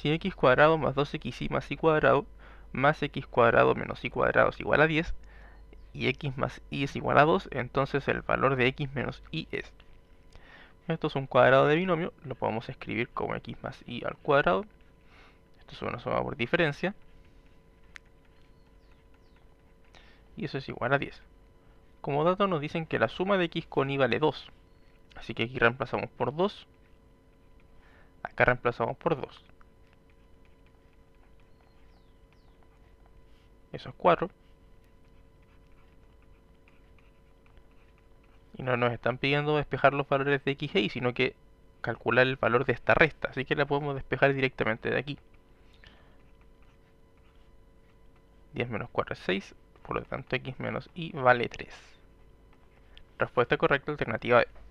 si x cuadrado más 2xy más y cuadrado más x cuadrado menos y cuadrado es igual a 10 y x más y es igual a 2, entonces el valor de x menos y es. Esto es un cuadrado de binomio, lo podemos escribir como x más y al cuadrado. Esto es una suma por diferencia. Y eso es igual a 10. Como dato nos dicen que la suma de x con y vale 2. Así que aquí reemplazamos por 2. Acá reemplazamos por 2. esos 4. Y no nos están pidiendo despejar los valores de x e y, sino que calcular el valor de esta resta. Así que la podemos despejar directamente de aquí. 10 menos 4 es 6, por lo tanto x menos y vale 3. Respuesta correcta alternativa B. E.